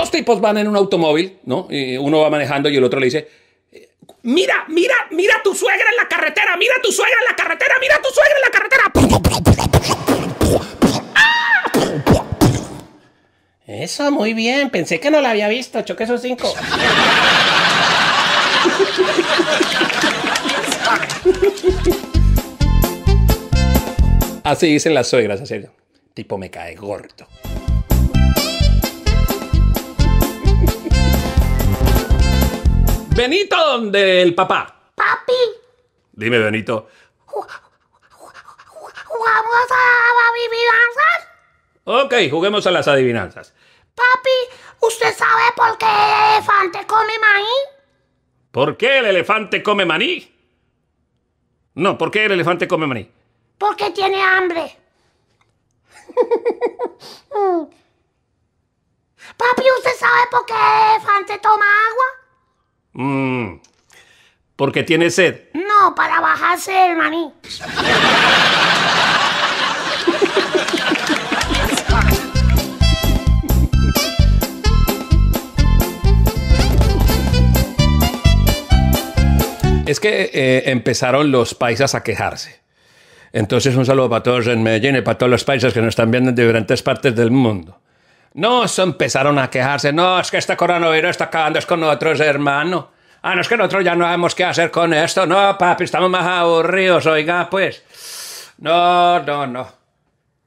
dos tipos van en un automóvil, ¿no? Y uno va manejando y el otro le dice, mira, mira, mira a tu suegra en la carretera, mira a tu suegra en la carretera, mira a tu suegra en la carretera. Eso, muy bien. Pensé que no la había visto. Choque esos cinco. Así dicen las suegras, en Tipo, me cae gordo. Benito donde el papá. Papi. Dime, Benito. ¿Jugamos a adivinanzas? Ok, juguemos a las adivinanzas. Papi, ¿usted sabe por qué el elefante come maní? ¿Por qué el elefante come maní? No, ¿por qué el elefante come maní? Porque tiene hambre. Papi, ¿usted sabe por qué el elefante toma agua? Mmm. ¿Porque tiene sed? No, para bajarse el maní. Es que eh, empezaron los paisas a quejarse. Entonces, un saludo para todos en Medellín y para todos los paisas que nos están viendo en diferentes partes del mundo. No, empezaron a quejarse. No, es que este coronavirus está acabando con otros, hermano. Ah, no, es que nosotros ya no sabemos qué hacer con esto. No, papi, estamos más aburridos, oiga, pues. No, no, no.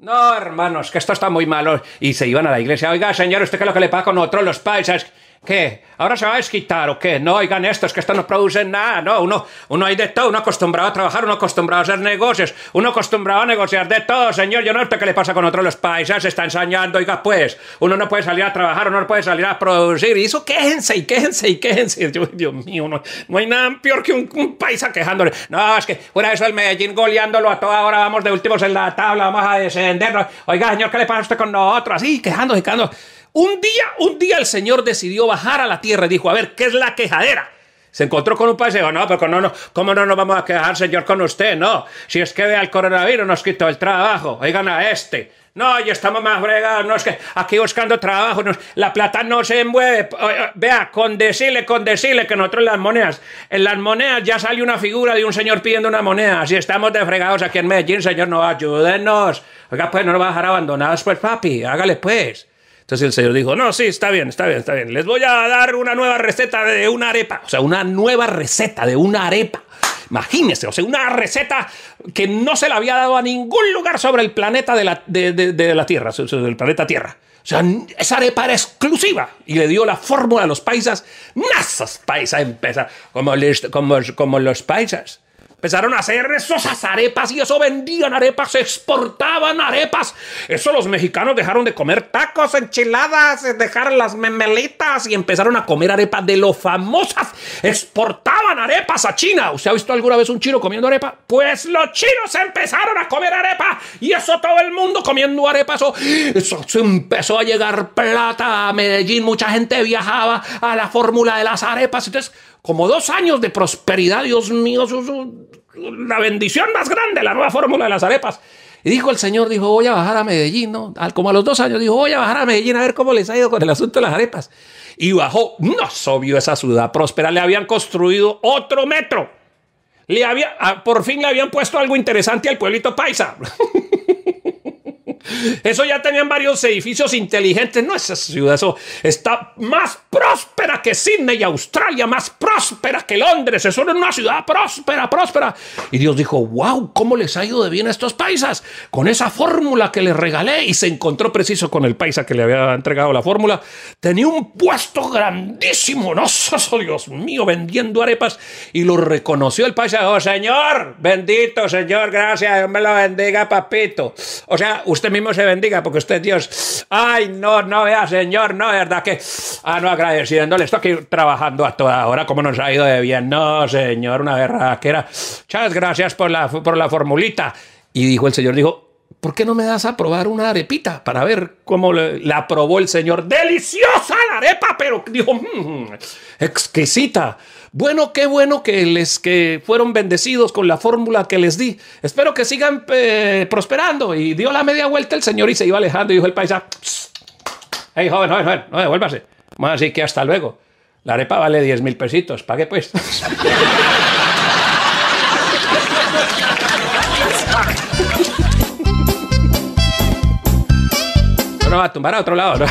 No, hermanos, que esto está muy malo. Y se iban a la iglesia. Oiga, señor, ¿usted qué es lo que le pasa con otros los paisas? ¿Qué? ¿Ahora se va a desquitar o qué? No, oigan estos que esto no produce nada, no, uno, uno hay de todo, uno acostumbrado a trabajar, uno acostumbrado a hacer negocios, uno acostumbrado a negociar de todo, señor, yo no sé qué le pasa con otros los países, se está ensañando, oiga pues, uno no puede salir a trabajar, uno no puede salir a producir, y eso quéjense, y quéjense, y quéjense, Dios mío, no, no, hay nada peor que un, paisa quejándole, no, es que fuera eso el Medellín goleándolo a toda hora, vamos de últimos en la tabla, vamos a descendernos, oiga señor, ¿qué le pasa a usted con nosotros? Así, quejándose, quejándose. Un día, un día el Señor decidió bajar a la tierra y dijo, a ver, ¿qué es la quejadera? Se encontró con un país y dijo, no, pero no, no, ¿cómo no nos vamos a quejar, Señor, con usted? No, si es que ve al coronavirus nos quitó el trabajo, oigan a este. No, ya estamos más fregados, no es que aquí buscando trabajo, la plata no se mueve. Vea, con decirle, con decirle que nosotros las monedas, en las monedas ya sale una figura de un señor pidiendo una moneda. Si estamos desfregados aquí en Medellín, señor, no ayúdenos. Oiga, pues no nos va a dejar abandonados, pues papi, hágale pues. Entonces el señor dijo, no, sí, está bien, está bien, está bien. Les voy a dar una nueva receta de una arepa. O sea, una nueva receta de una arepa. imagínese, o sea, una receta que no se la había dado a ningún lugar sobre el planeta de la, de, de, la Tierra, sobre el planeta Tierra. O sea, esa arepa era exclusiva y le dio la fórmula a los paisas. Nazas paisas empezar, como, como, como los paisas Empezaron a hacer esas arepas y eso vendían arepas, exportaban arepas. Eso los mexicanos dejaron de comer tacos, enchiladas, eh, dejaron las memelitas y empezaron a comer arepas de lo famosas. Exportaban arepas a China. ¿Usted ha visto alguna vez un chino comiendo arepa? Pues los chinos empezaron a comer arepa y eso todo el mundo comiendo arepas oh, Eso, empezó a llegar plata a Medellín. Mucha gente viajaba a la fórmula de las arepas. Entonces, como dos años de prosperidad, Dios mío, eso la bendición más grande, la nueva fórmula de las arepas. Y dijo el señor, dijo, voy a bajar a Medellín, ¿no? Como a los dos años, dijo, voy a bajar a Medellín a ver cómo les ha ido con el asunto de las arepas. Y bajó, no sobió esa ciudad próspera, le habían construido otro metro. Le había, por fin le habían puesto algo interesante al pueblito paisa. Eso ya tenían varios edificios inteligentes. No, esa ciudad eso está más próspera que Sydney, Australia, más próspera que Londres, eso era una ciudad próspera, próspera. Y Dios dijo, wow, ¿cómo les ha ido de bien a estos paisas? Con esa fórmula que les regalé y se encontró preciso con el paisa que le había entregado la fórmula, tenía un puesto grandísimo, no, oh, Dios mío, vendiendo arepas y lo reconoció el paisa, oh señor, bendito señor, gracias, Dios me lo bendiga, papito. O sea, usted mismo se bendiga porque usted Dios. Ay, no, no vea, señor, no, verdad que, ah, no agradeciéndole, estoy aquí trabajando a toda hora, como no nos ha ido de bien. No, señor, una era, Muchas gracias por la, por la formulita. Y dijo el señor, dijo, ¿por qué no me das a probar una arepita para ver cómo la probó el señor? Deliciosa la arepa, pero dijo, mm, exquisita. Bueno, qué bueno que les que fueron bendecidos con la fórmula que les di. Espero que sigan eh, prosperando. Y dio la media vuelta el señor y se iba alejando y dijo el paisa, hey joven, joven, joven, no devuélvase. Así que hasta luego. La arepa vale 10.000 pesitos, qué, pues. no, va a tumbar a otro lado, ¿no?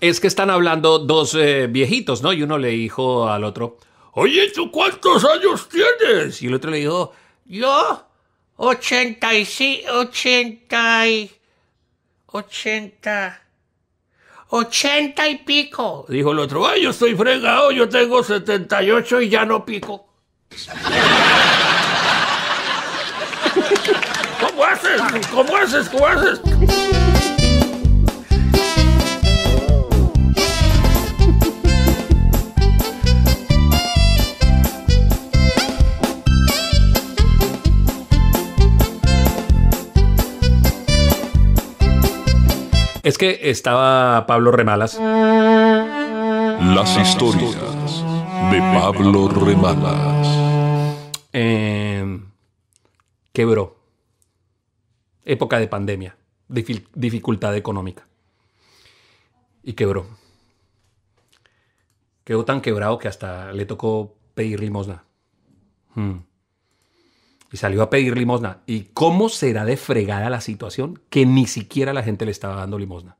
es que están hablando dos eh, viejitos, ¿no? Y uno le dijo al otro, oye, ¿tú cuántos años tienes? Y el otro le dijo, yo 80 85, 80, 80, 80 y pico. Dijo el otro, ay, yo estoy fregado, yo tengo 78 y ya no pico. ¿Cómo haces? ¿Cómo haces? ¿Cómo haces? Es que estaba Pablo Remalas. Las historias de Pablo Remalas. Em, quebró. Época de pandemia, dificultad económica. Y quebró. Quedó tan quebrado que hasta le tocó pedir limosna. Hmm y salió a pedir limosna. ¿Y cómo será de fregada la situación que ni siquiera la gente le estaba dando limosna?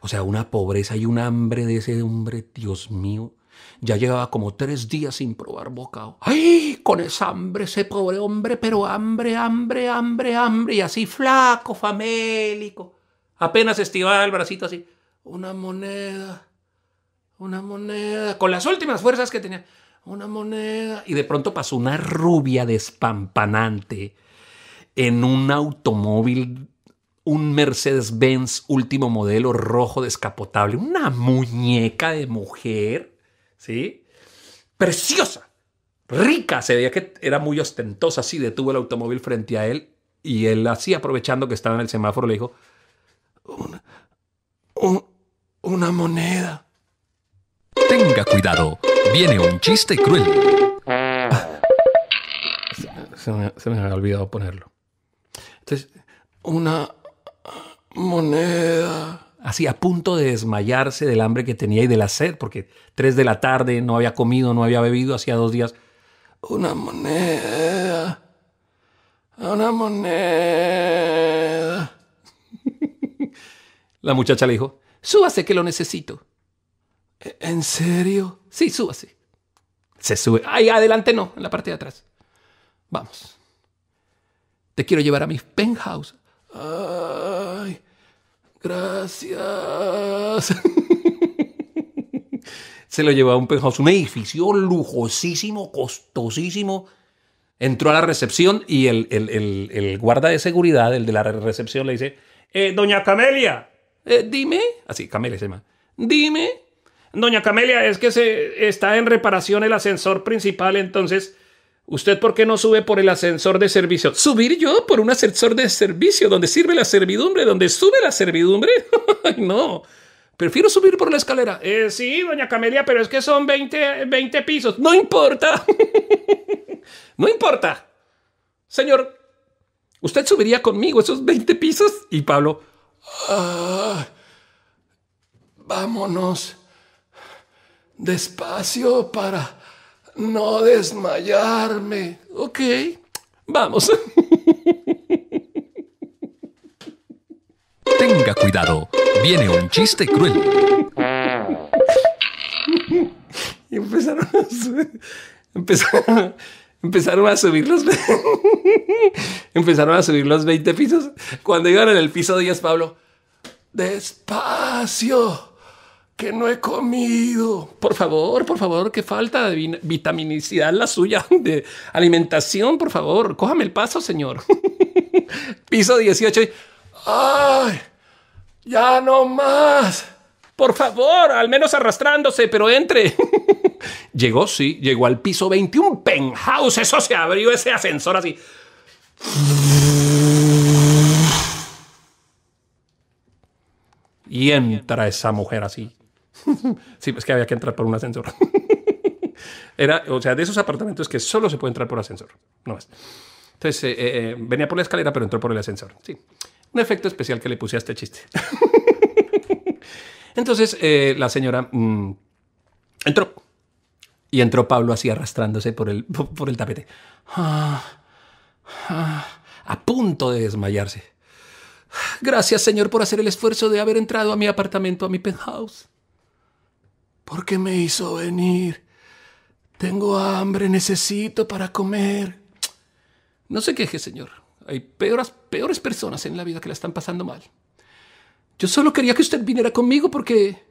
O sea, una pobreza y un hambre de ese hombre, Dios mío. Ya llevaba como tres días sin probar bocado. ¡Ay! Con esa hambre, ese pobre hombre, pero hambre, hambre, hambre, hambre. Y así flaco, famélico. Apenas estivaba el bracito así. Una moneda. Una moneda. Con las últimas fuerzas que tenía una moneda. Y de pronto pasó una rubia despampanante en un automóvil, un Mercedes-Benz último modelo rojo descapotable, una muñeca de mujer, ¿sí? Preciosa, rica, se veía que era muy ostentosa, así detuvo el automóvil frente a él y él así aprovechando que estaba en el semáforo le dijo, una, una moneda. Tenga cuidado viene un chiste cruel. Ah, se me, ha había olvidado ponerlo. Entonces, una moneda. Así a punto de desmayarse del hambre que tenía y de la sed, porque tres de la tarde no había comido, no había bebido, hacía dos días. Una moneda. Una moneda. la muchacha le dijo, súbase que lo necesito. ¿En serio? Sí, súbase. Se sube. Ay, adelante no, en la parte de atrás. Vamos. Te quiero llevar a mi penthouse. Ay, gracias. Se lo llevó a un penthouse, un edificio lujosísimo, costosísimo. Entró a la recepción y el, guarda de seguridad, el de la recepción, le dice, eh, doña Camelia, eh, dime, así, Camelia se llama, dime Doña Camelia, es que se está en reparación el ascensor principal, entonces, ¿usted por qué no sube por el ascensor de servicio? ¿Subir yo por un ascensor de servicio donde sirve la servidumbre, donde sube la servidumbre? no. Prefiero subir por la escalera. Eh, sí, doña Camelia, pero es que son 20, 20 pisos. No importa. no importa. Señor, ¿usted subiría conmigo esos 20 pisos? Y Pablo, ah, vámonos despacio para no desmayarme. Ok, vamos. Tenga cuidado, viene un chiste cruel. empezaron a, subir, empezaron, a subir los empezaron a subir los 20 pisos. Cuando iban en el piso 10, Pablo, despacio que no he comido. Por favor, por favor, qué falta de vitaminicidad la suya, de alimentación, por favor. Cójame el paso, señor. Piso 18. Ay, ya no más. Por favor, al menos arrastrándose, pero entre. llegó, sí, llegó al piso 21, penthouse. Eso se abrió ese ascensor así. Y entra esa mujer así. sí, es que había que entrar por un ascensor. Era, o sea, de esos apartamentos que solo se puede entrar por ascensor, no más. Entonces, eh, eh, eh, venía por la escalera, pero entró por el ascensor. Sí, un efecto especial que le puse a este chiste. Entonces, la señora mm, entró. Y entró Pablo así arrastrándose por el, por el tapete. Ah, ah, a punto de desmayarse. Gracias, señor, por hacer el esfuerzo de haber entrado a mi apartamento, a mi penthouse. ¿Por qué me hizo venir? Tengo hambre, necesito para comer. No se queje, señor. Hay peores, peores personas en la vida que la están pasando mal. Yo solo quería que usted viniera conmigo porque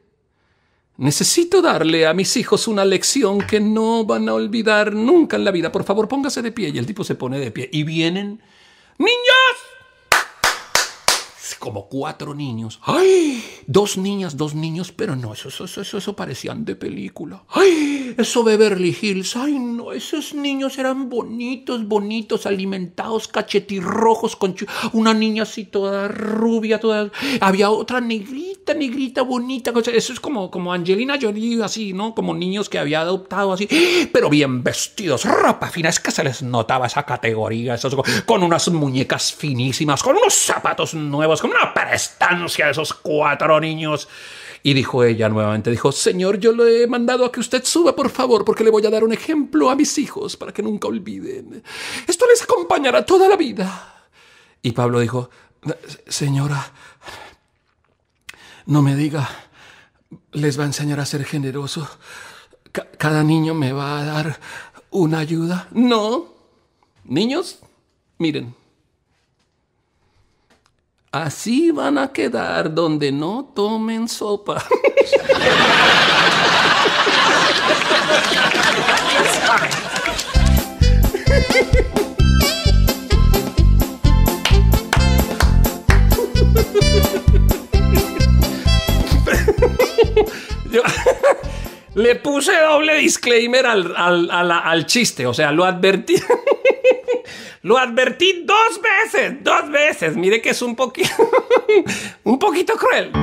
necesito darle a mis hijos una lección que no van a olvidar nunca en la vida. Por favor, póngase de pie. Y el tipo se pone de pie. Y vienen. ¡Niños! como cuatro niños. ¡Ay! Dos niñas, dos niños, pero no, eso, eso, eso, eso parecían de película. ¡Ay! Eso Beverly Hills. ¡Ay, no! Esos niños eran bonitos, bonitos, alimentados, cachetirrojos, con una niña así toda rubia, toda... Había otra negrita negrita, negrita, bonita. Eso es como, como Angelina Jolie, así, ¿no? Como niños que había adoptado, así, pero bien vestidos, ropa fina. Es que se les notaba esa categoría, esos, con unas muñecas finísimas, con unos zapatos nuevos, con una prestancia de esos cuatro niños. Y dijo ella nuevamente, dijo, Señor, yo le he mandado a que usted suba, por favor, porque le voy a dar un ejemplo a mis hijos para que nunca olviden. Esto les acompañará toda la vida. Y Pablo dijo, Señora, no me diga, les va a enseñar a ser generoso. cada niño me va a dar una ayuda. No. Niños, miren. Así van a quedar donde no tomen sopa. Le puse doble disclaimer al, al, chiste, o sea, lo advertí. lo advertí dos veces, dos veces. Mire que es un poquito, un poquito cruel.